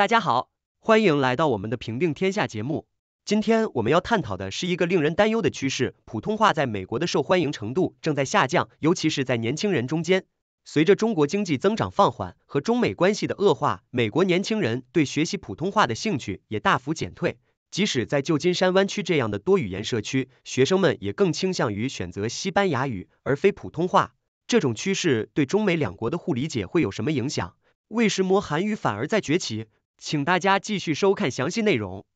大家好，欢迎来到我们的《平定天下》节目。今天我们要探讨的是一个令人担忧的趋势：普通话在美国的受欢迎程度正在下降，尤其是在年轻人中间。随着中国经济增长放缓和中美关系的恶化，美国年轻人对学习普通话的兴趣也大幅减退。即使在旧金山湾区这样的多语言社区，学生们也更倾向于选择西班牙语而非普通话。这种趋势对中美两国的互理解会有什么影响？为什么韩语反而在崛起？请大家继续收看详细内容。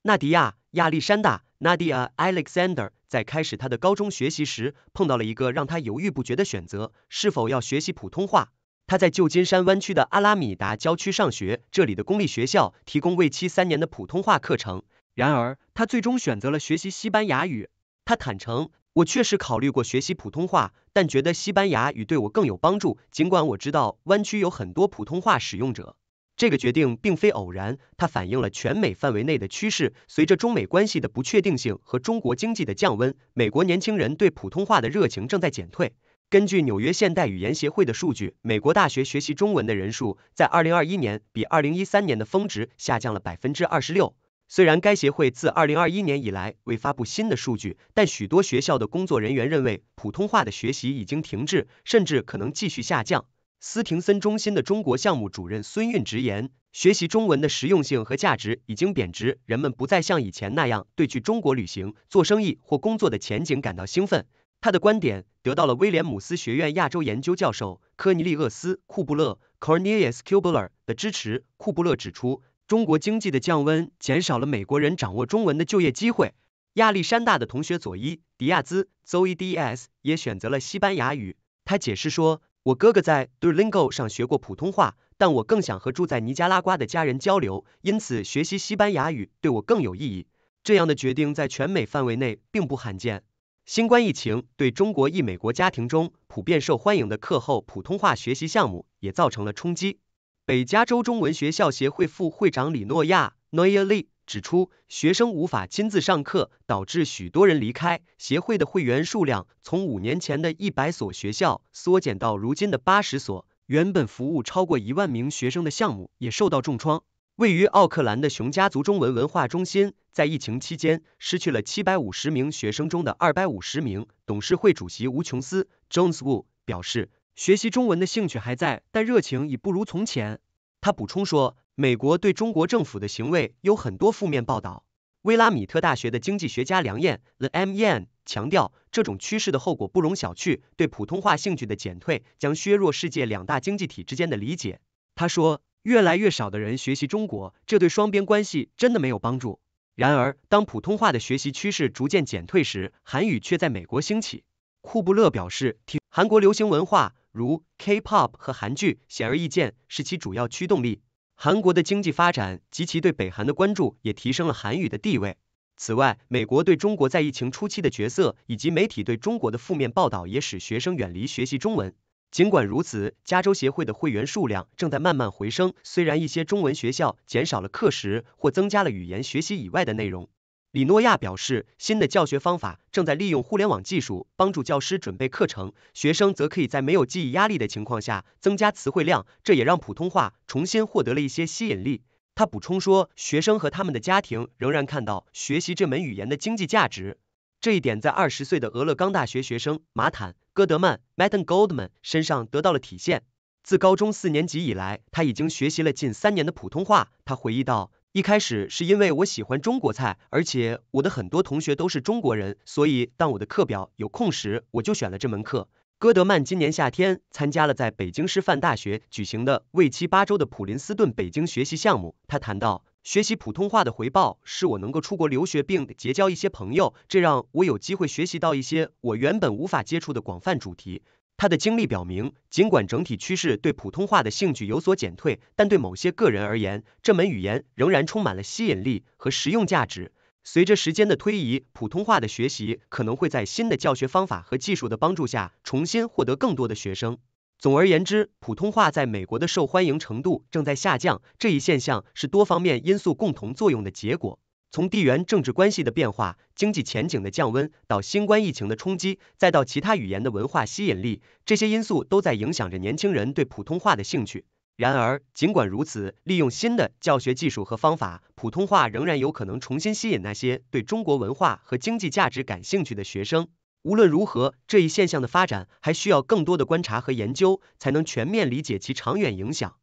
纳迪亚·亚历山大 （Nadia Alexander） 在开始他的高中学习时，碰到了一个让他犹豫不决的选择：是否要学习普通话。他在旧金山湾区的阿拉米达郊区上学，这里的公立学校提供为期三年的普通话课程。然而，他最终选择了学习西班牙语。他坦诚：“我确实考虑过学习普通话，但觉得西班牙语对我更有帮助。尽管我知道湾区有很多普通话使用者。”这个决定并非偶然，它反映了全美范围内的趋势。随着中美关系的不确定性和中国经济的降温，美国年轻人对普通话的热情正在减退。根据纽约现代语言协会的数据，美国大学学习中文的人数在二零二一年比二零一三年的峰值下降了百分之二十六。虽然该协会自二零二一年以来未发布新的数据，但许多学校的工作人员认为，普通话的学习已经停滞，甚至可能继续下降。斯廷森中心的中国项目主任孙韵直言，学习中文的实用性和价值已经贬值，人们不再像以前那样对去中国旅行、做生意或工作的前景感到兴奋。他的观点得到了威廉姆斯学院亚洲研究教授科尼利厄斯·库布勒 （Cornelius Kubler） 的支持。库布勒指出，中国经济的降温减少了美国人掌握中文的就业机会。亚历山大的同学佐伊·迪亚兹 （Zoe Diaz） 也选择了西班牙语。他解释说。我哥哥在 Duolingo 上学过普通话，但我更想和住在尼加拉瓜的家人交流，因此学习西班牙语对我更有意义。这样的决定在全美范围内并不罕见。新冠疫情对中国裔美国家庭中普遍受欢迎的课后普通话学习项目也造成了冲击。北加州中文学校协会副会长李诺亚 （Noelia l e 指出，学生无法亲自上课，导致许多人离开。协会的会员数量从五年前的一百所学校缩减到如今的八十所。原本服务超过一万名学生的项目也受到重创。位于奥克兰的熊家族中文文化中心在疫情期间失去了七百五十名学生中的二百五十名。董事会主席吴琼斯 （Jones Wu） 表示，学习中文的兴趣还在，但热情已不如从前。他补充说。美国对中国政府的行为有很多负面报道。威拉米特大学的经济学家梁燕 （The M. Yan） 强调，这种趋势的后果不容小觑。对普通话兴趣的减退将削弱世界两大经济体之间的理解。他说：“越来越少的人学习中国，这对双边关系真的没有帮助。”然而，当普通话的学习趋势逐渐减退时，韩语却在美国兴起。库布勒表示，韩国流行文化，如 K-pop 和韩剧，显而易见是其主要驱动力。韩国的经济发展及其对北韩的关注也提升了韩语的地位。此外，美国对中国在疫情初期的角色以及媒体对中国的负面报道也使学生远离学习中文。尽管如此，加州协会的会员数量正在慢慢回升，虽然一些中文学校减少了课时或增加了语言学习以外的内容。李诺亚表示，新的教学方法正在利用互联网技术帮助教师准备课程，学生则可以在没有记忆压力的情况下增加词汇量。这也让普通话重新获得了一些吸引力。他补充说，学生和他们的家庭仍然看到学习这门语言的经济价值。这一点在二十岁的俄勒冈大学学生马坦·戈德曼 （Matten Goldman） 身上得到了体现。自高中四年级以来，他已经学习了近三年的普通话。他回忆道。一开始是因为我喜欢中国菜，而且我的很多同学都是中国人，所以当我的课表有空时，我就选了这门课。戈德曼今年夏天参加了在北京师范大学举行的为期八周的普林斯顿北京学习项目。他谈到，学习普通话的回报是我能够出国留学并结交一些朋友，这让我有机会学习到一些我原本无法接触的广泛主题。他的经历表明，尽管整体趋势对普通话的兴趣有所减退，但对某些个人而言，这门语言仍然充满了吸引力和实用价值。随着时间的推移，普通话的学习可能会在新的教学方法和技术的帮助下重新获得更多的学生。总而言之，普通话在美国的受欢迎程度正在下降，这一现象是多方面因素共同作用的结果。从地缘政治关系的变化、经济前景的降温，到新冠疫情的冲击，再到其他语言的文化吸引力，这些因素都在影响着年轻人对普通话的兴趣。然而，尽管如此，利用新的教学技术和方法，普通话仍然有可能重新吸引那些对中国文化和经济价值感兴趣的学生。无论如何，这一现象的发展还需要更多的观察和研究，才能全面理解其长远影响。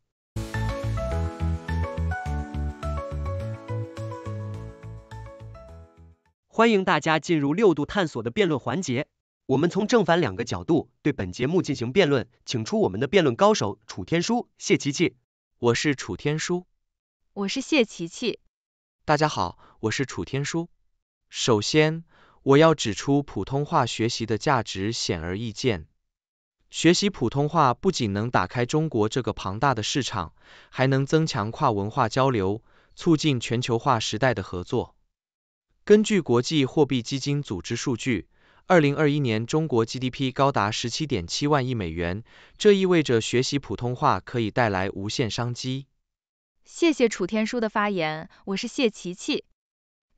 欢迎大家进入六度探索的辩论环节，我们从正反两个角度对本节目进行辩论，请出我们的辩论高手楚天舒、谢琪琪。我是楚天舒，我是谢琪琪。大家好，我是楚天舒。首先，我要指出普通话学习的价值显而易见。学习普通话不仅能打开中国这个庞大的市场，还能增强跨文化交流，促进全球化时代的合作。根据国际货币基金组织数据，二零二一年中国 GDP 高达十七点七万亿美元，这意味着学习普通话可以带来无限商机。谢谢楚天舒的发言，我是谢琪琪。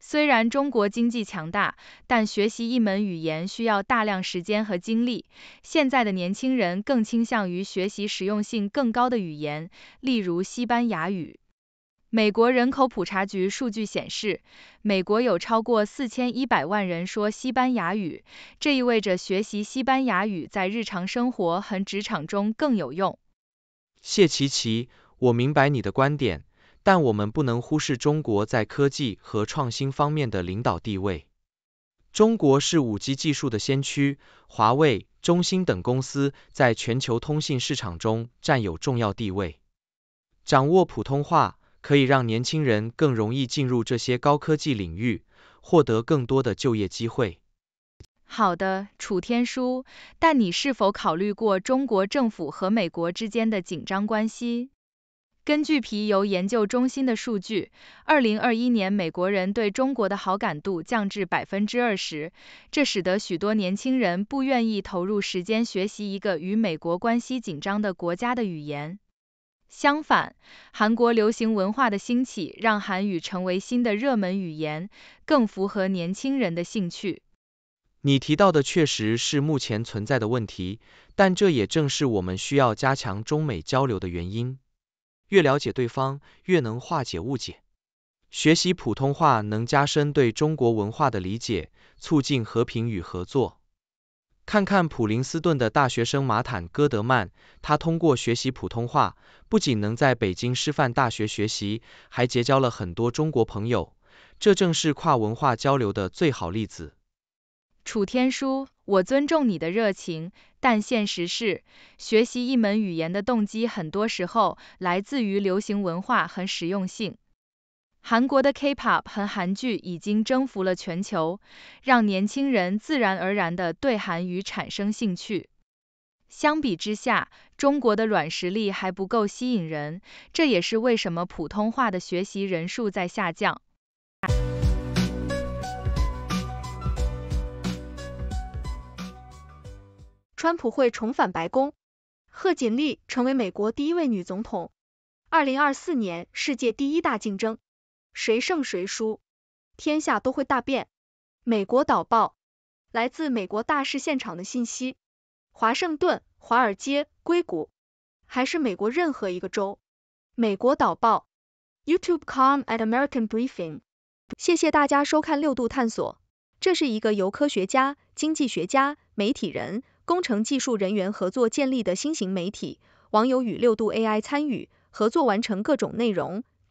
虽然中国经济强大，但学习一门语言需要大量时间和精力。现在的年轻人更倾向于学习实用性更高的语言，例如西班牙语。美国人口普查局数据显示，美国有超过四千一百万人说西班牙语，这意味着学习西班牙语在日常生活和职场中更有用。谢琪琪，我明白你的观点，但我们不能忽视中国在科技和创新方面的领导地位。中国是 5G 技术的先驱，华为、中兴等公司在全球通信市场中占有重要地位。掌握普通话。可以让年轻人更容易进入这些高科技领域，获得更多的就业机会。好的，楚天舒，但你是否考虑过中国政府和美国之间的紧张关系？根据皮尤研究中心的数据，2021年美国人对中国的好感度降至百分之二十，这使得许多年轻人不愿意投入时间学习一个与美国关系紧张的国家的语言。相反，韩国流行文化的兴起让韩语成为新的热门语言，更符合年轻人的兴趣。你提到的确实是目前存在的问题，但这也正是我们需要加强中美交流的原因。越了解对方，越能化解误解。学习普通话能加深对中国文化的理解，促进和平与合作。看看普林斯顿的大学生马坦·戈德曼，他通过学习普通话，不仅能在北京师范大学学习，还结交了很多中国朋友。这正是跨文化交流的最好例子。楚天舒，我尊重你的热情，但现实是，学习一门语言的动机很多时候来自于流行文化和实用性。韩国的 K-pop 和韩剧已经征服了全球，让年轻人自然而然的对韩语产生兴趣。相比之下，中国的软实力还不够吸引人，这也是为什么普通话的学习人数在下降。川普会重返白宫，贺锦丽成为美国第一位女总统。二零二四年世界第一大竞争。谁胜谁输，天下都会大变。美国导报，来自美国大事现场的信息，华盛顿、华尔街、硅谷，还是美国任何一个州。美国导报，YouTube.com at American Briefing。谢谢大家收看六度探索，这是一个由科学家、经济学家、媒体人、工程技术人员合作建立的新型媒体，网友与六度 AI 参与合作完成各种内容。